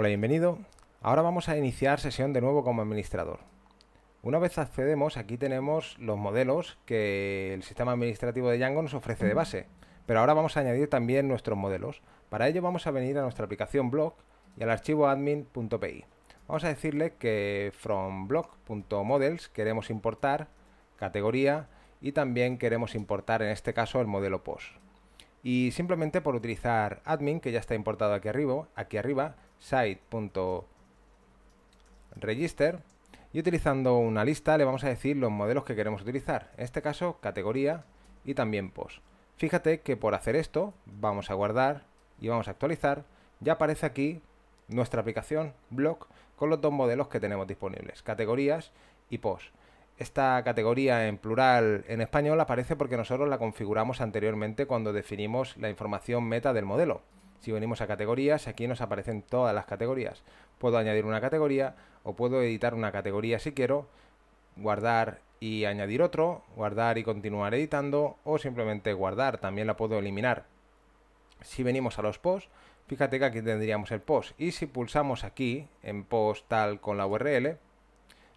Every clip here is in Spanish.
Hola, bienvenido. Ahora vamos a iniciar sesión de nuevo como administrador. Una vez accedemos, aquí tenemos los modelos que el sistema administrativo de Django nos ofrece de base, pero ahora vamos a añadir también nuestros modelos. Para ello vamos a venir a nuestra aplicación blog y al archivo admin.py. Vamos a decirle que from blog.models queremos importar categoría y también queremos importar en este caso el modelo post. Y simplemente por utilizar admin, que ya está importado aquí arriba, aquí arriba site.register y utilizando una lista le vamos a decir los modelos que queremos utilizar, en este caso categoría y también post. Fíjate que por hacer esto vamos a guardar y vamos a actualizar, ya aparece aquí nuestra aplicación blog con los dos modelos que tenemos disponibles, categorías y post. Esta categoría en plural en español aparece porque nosotros la configuramos anteriormente cuando definimos la información meta del modelo. Si venimos a categorías, aquí nos aparecen todas las categorías. Puedo añadir una categoría o puedo editar una categoría si quiero, guardar y añadir otro, guardar y continuar editando o simplemente guardar, también la puedo eliminar. Si venimos a los posts, fíjate que aquí tendríamos el post y si pulsamos aquí en post tal con la URL,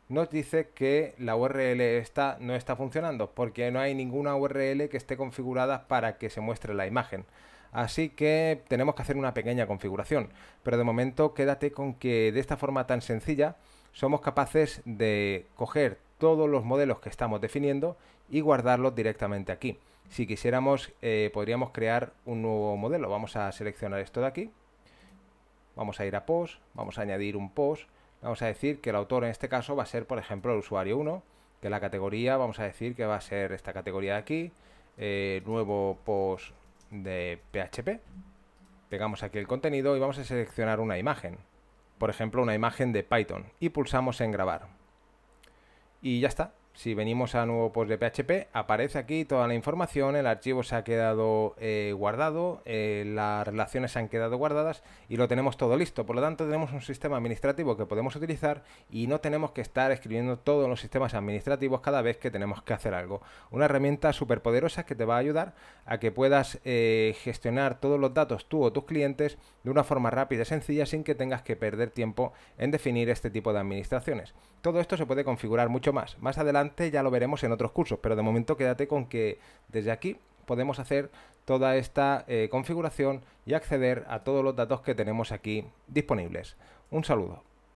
nos dice que la URL está, no está funcionando porque no hay ninguna URL que esté configurada para que se muestre la imagen. Así que tenemos que hacer una pequeña configuración, pero de momento quédate con que de esta forma tan sencilla somos capaces de coger todos los modelos que estamos definiendo y guardarlos directamente aquí. Si quisiéramos, eh, podríamos crear un nuevo modelo. Vamos a seleccionar esto de aquí. Vamos a ir a post, vamos a añadir un post. Vamos a decir que el autor en este caso va a ser, por ejemplo, el usuario 1, que la categoría, vamos a decir que va a ser esta categoría de aquí, eh, nuevo post de PHP. Pegamos aquí el contenido y vamos a seleccionar una imagen. Por ejemplo, una imagen de Python. Y pulsamos en grabar. Y ya está si venimos a nuevo post de PHP, aparece aquí toda la información, el archivo se ha quedado eh, guardado, eh, las relaciones se han quedado guardadas y lo tenemos todo listo. Por lo tanto, tenemos un sistema administrativo que podemos utilizar y no tenemos que estar escribiendo todos los sistemas administrativos cada vez que tenemos que hacer algo. Una herramienta súper poderosa que te va a ayudar a que puedas eh, gestionar todos los datos tú o tus clientes de una forma rápida y sencilla sin que tengas que perder tiempo en definir este tipo de administraciones. Todo esto se puede configurar mucho más. Más adelante ya lo veremos en otros cursos, pero de momento quédate con que desde aquí podemos hacer toda esta eh, configuración y acceder a todos los datos que tenemos aquí disponibles. Un saludo.